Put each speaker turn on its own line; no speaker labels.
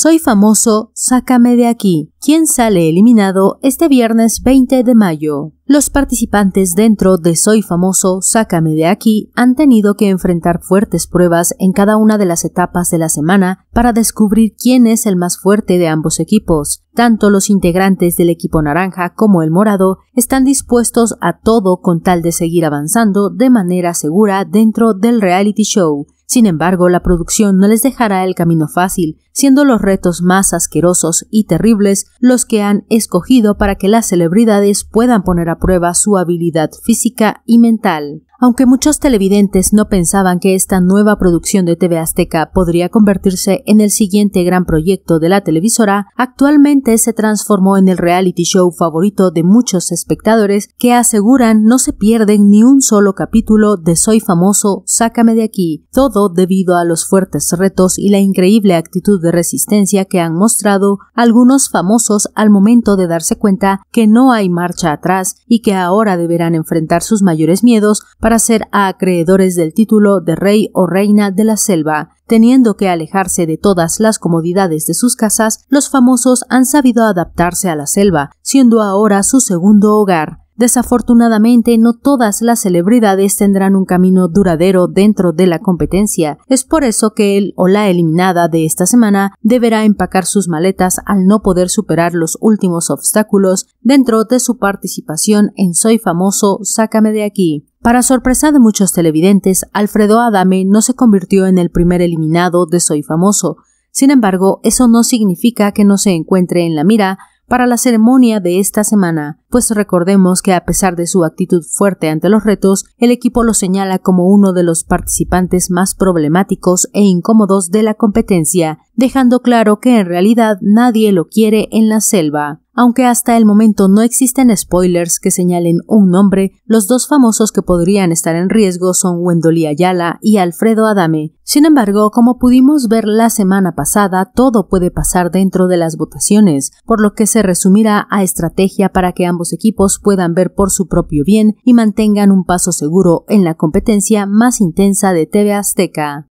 Soy famoso, sácame de aquí, ¿Quién sale eliminado este viernes 20 de mayo. Los participantes dentro de Soy famoso, sácame de aquí han tenido que enfrentar fuertes pruebas en cada una de las etapas de la semana para descubrir quién es el más fuerte de ambos equipos. Tanto los integrantes del equipo naranja como el morado están dispuestos a todo con tal de seguir avanzando de manera segura dentro del reality show sin embargo, la producción no les dejará el camino fácil, siendo los retos más asquerosos y terribles los que han escogido para que las celebridades puedan poner a prueba su habilidad física y mental. Aunque muchos televidentes no pensaban que esta nueva producción de TV Azteca podría convertirse en el siguiente gran proyecto de la televisora, actualmente se transformó en el reality show favorito de muchos espectadores que aseguran no se pierden ni un solo capítulo de Soy famoso, sácame de aquí, todo debido a los fuertes retos y la increíble actitud de resistencia que han mostrado algunos famosos al momento de darse cuenta que no hay marcha atrás y que ahora deberán enfrentar sus mayores miedos para ser acreedores del título de rey o reina de la selva. Teniendo que alejarse de todas las comodidades de sus casas, los famosos han sabido adaptarse a la selva, siendo ahora su segundo hogar. Desafortunadamente, no todas las celebridades tendrán un camino duradero dentro de la competencia. Es por eso que el o la eliminada de esta semana deberá empacar sus maletas al no poder superar los últimos obstáculos dentro de su participación en Soy famoso, sácame de aquí. Para sorpresa de muchos televidentes, Alfredo Adame no se convirtió en el primer eliminado de Soy famoso. Sin embargo, eso no significa que no se encuentre en la mira para la ceremonia de esta semana, pues recordemos que a pesar de su actitud fuerte ante los retos, el equipo lo señala como uno de los participantes más problemáticos e incómodos de la competencia, dejando claro que en realidad nadie lo quiere en la selva. Aunque hasta el momento no existen spoilers que señalen un nombre, los dos famosos que podrían estar en riesgo son Wendolí Ayala y Alfredo Adame. Sin embargo, como pudimos ver la semana pasada, todo puede pasar dentro de las votaciones, por lo que se resumirá a estrategia para que ambos equipos puedan ver por su propio bien y mantengan un paso seguro en la competencia más intensa de TV Azteca.